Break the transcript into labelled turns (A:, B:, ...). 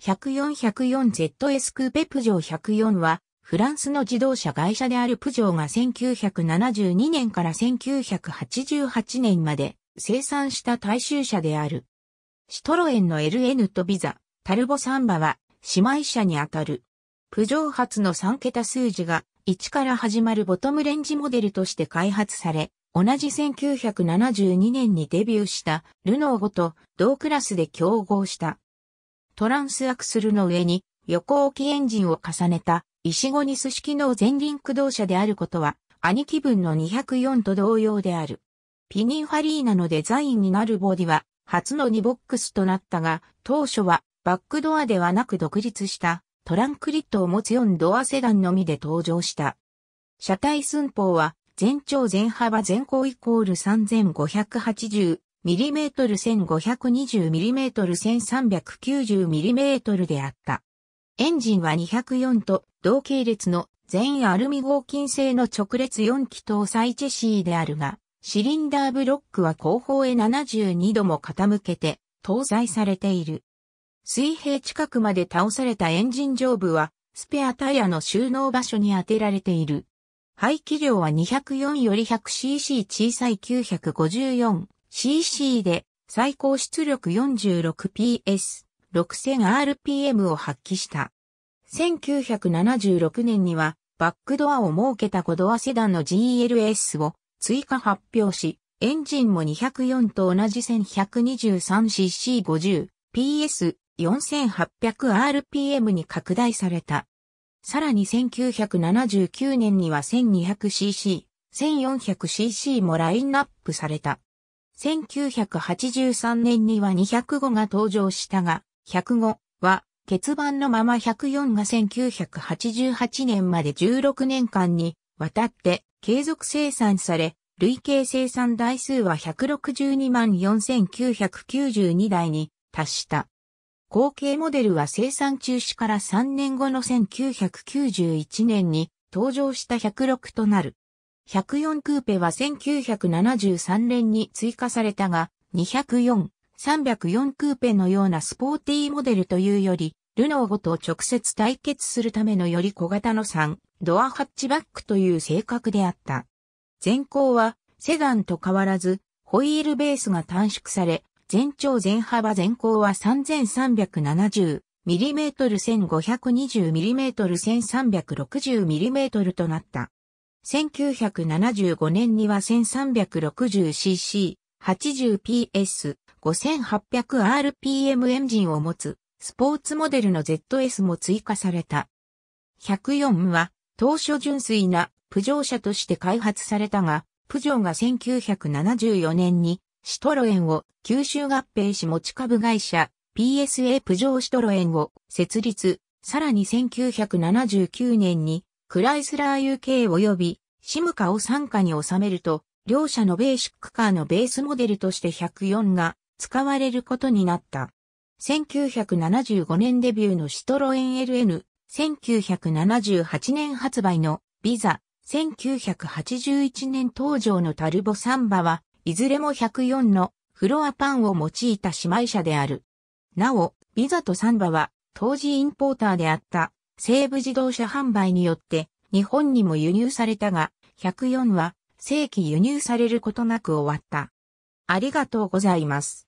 A: 104-104ZS クーペプジョー104は、フランスの自動車会社であるプジョーが1972年から1988年まで生産した大衆車である。シトロエンの LN とビザ、タルボサンバは姉妹車にあたる。プジョー発の3桁数字が1から始まるボトムレンジモデルとして開発され、同じ1972年にデビューしたルノー5と同クラスで競合した。トランスアクスルの上に横置きエンジンを重ねた石ゴニス式の前輪駆動車であることは兄貴分の204と同様である。ピニンファリーナのデザインになるボディは初の2ボックスとなったが当初はバックドアではなく独立したトランクリットを持つ4ドアセダンのみで登場した。車体寸法は全長全幅全高イコール3580 mm1520mm1390mm であった。エンジンは204と同系列の全アルミ合金製の直列4気搭載チェシーであるが、シリンダーブロックは後方へ72度も傾けて搭載されている。水平近くまで倒されたエンジン上部は、スペアタイヤの収納場所に当てられている。排気量は204より 100cc 小さい954 CC で最高出力 46PS6000rpm を発揮した。1976年にはバックドアを設けた5ドアセダンの GLS を追加発表し、エンジンも204と同じ 1123cc50PS4800rpm に拡大された。さらに1979年には 1200cc、1400cc もラインナップされた。1983年には205が登場したが、105は欠番のまま104が1988年まで16年間にわたって継続生産され、累計生産台数は162万4992台に達した。後継モデルは生産中止から3年後の1991年に登場した106となる。104クーペは1973年に追加されたが、204、304クーペのようなスポーティーモデルというより、ルノー5と直接対決するためのより小型の3、ドアハッチバックという性格であった。前後はセダンと変わらず、ホイールベースが短縮され、全長全幅全高は 3370mm、1520mm、1360mm となった。1975年には 1360cc、80PS、5800rpm エンジンを持つ、スポーツモデルの ZS も追加された。104は、当初純粋な、プジョー車として開発されたが、プジョーが1974年に、シトロエンを吸収合併し持ち株会社 PSA プジョーシトロエンを設立、さらに1979年にクライスラー UK 及びシムカを傘下に収めると、両社のベーシックカーのベースモデルとして104が使われることになった。1975年デビューのシトロエン LN、1978年発売のビザ、1981年登場のタルボサンバは、いずれも104のフロアパンを用いた姉妹車である。なお、ビザとサンバは当時インポーターであった西部自動車販売によって日本にも輸入されたが、104は正規輸入されることなく終わった。ありがとうございます。